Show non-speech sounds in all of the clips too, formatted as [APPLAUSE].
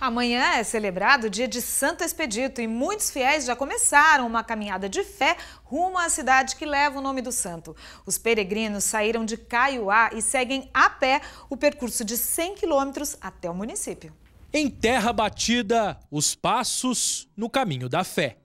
Amanhã é celebrado o dia de Santo Expedito e muitos fiéis já começaram uma caminhada de fé rumo à cidade que leva o nome do santo. Os peregrinos saíram de Caiuá e seguem a pé o percurso de 100 quilômetros até o município. Em terra batida, os passos no caminho da fé.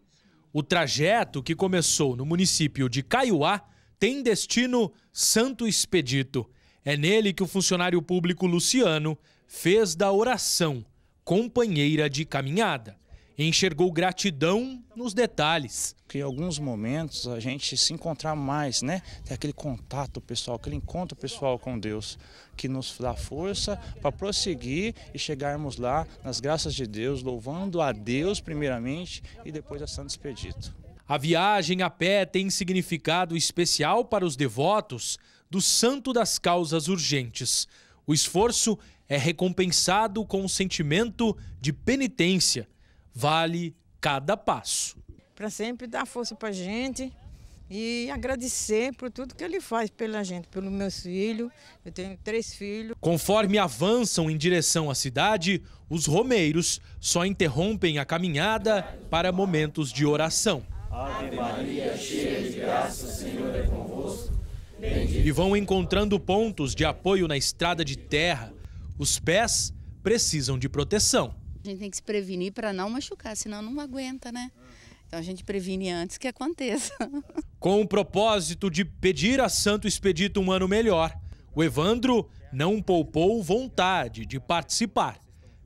O trajeto que começou no município de Caiuá tem destino Santo Expedito. É nele que o funcionário público Luciano fez da oração companheira de caminhada. Enxergou gratidão nos detalhes. Que em alguns momentos a gente se encontrar mais, né? Tem aquele contato pessoal, aquele encontro pessoal com Deus, que nos dá força para prosseguir e chegarmos lá nas graças de Deus, louvando a Deus primeiramente e depois a Santo Expedito. A viagem a pé tem significado especial para os devotos do Santo das Causas Urgentes. O esforço é é recompensado com o um sentimento de penitência. Vale cada passo. Para sempre dar força para a gente e agradecer por tudo que ele faz pela gente, pelos meus filhos. Eu tenho três filhos. Conforme avançam em direção à cidade, os romeiros só interrompem a caminhada para momentos de oração. Ave Maria, cheia de graça, o Senhor é convosco. E vão encontrando pontos de apoio na estrada de terra os pés precisam de proteção. A gente tem que se prevenir para não machucar, senão não aguenta, né? Então a gente previne antes que aconteça. [LAUGHS] Com o propósito de pedir a Santo Expedito um ano melhor, o Evandro não poupou vontade de participar.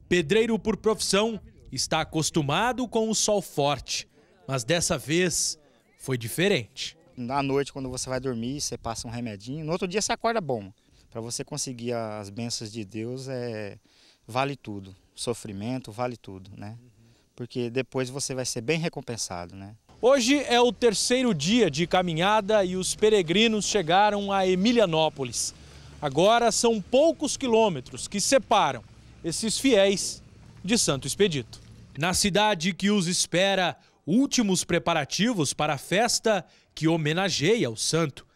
Pedreiro por profissão, está acostumado com o sol forte, mas dessa vez foi diferente. Na noite, quando você vai dormir, você passa um remedinho, no outro dia você acorda bom. Para você conseguir as bênçãos de Deus, é vale tudo. Sofrimento vale tudo, né? Porque depois você vai ser bem recompensado, né? Hoje é o terceiro dia de caminhada e os peregrinos chegaram a Emilianópolis. Agora são poucos quilômetros que separam esses fiéis de Santo Expedito. Na cidade que os espera, últimos preparativos para a festa que homenageia o santo.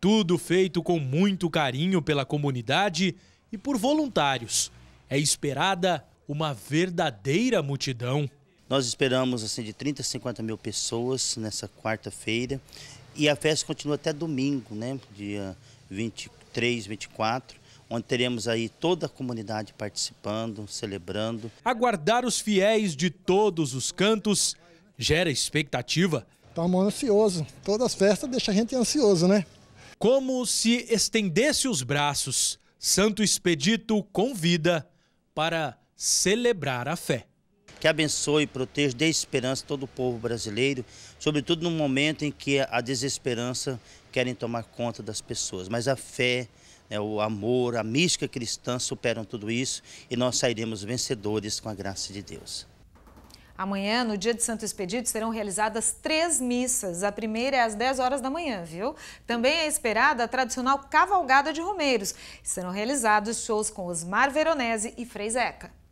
Tudo feito com muito carinho pela comunidade e por voluntários. É esperada uma verdadeira multidão. Nós esperamos assim de 30 a 50 mil pessoas nessa quarta-feira e a festa continua até domingo, né? Dia 23, 24, onde teremos aí toda a comunidade participando, celebrando. Aguardar os fiéis de todos os cantos gera expectativa. Estamos tá ansiosos. Todas as festas deixam a gente ansioso, né? Como se estendesse os braços, Santo Expedito convida para celebrar a fé. Que abençoe e proteja, dê esperança a todo o povo brasileiro, sobretudo no momento em que a desesperança querem tomar conta das pessoas. Mas a fé, né, o amor, a mística cristã superam tudo isso e nós sairemos vencedores com a graça de Deus. Amanhã, no dia de Santo Expedito, serão realizadas três missas. A primeira é às 10 horas da manhã, viu? Também é esperada a tradicional cavalgada de romeiros. Serão realizados shows com Osmar Veronese e Frei Zeca.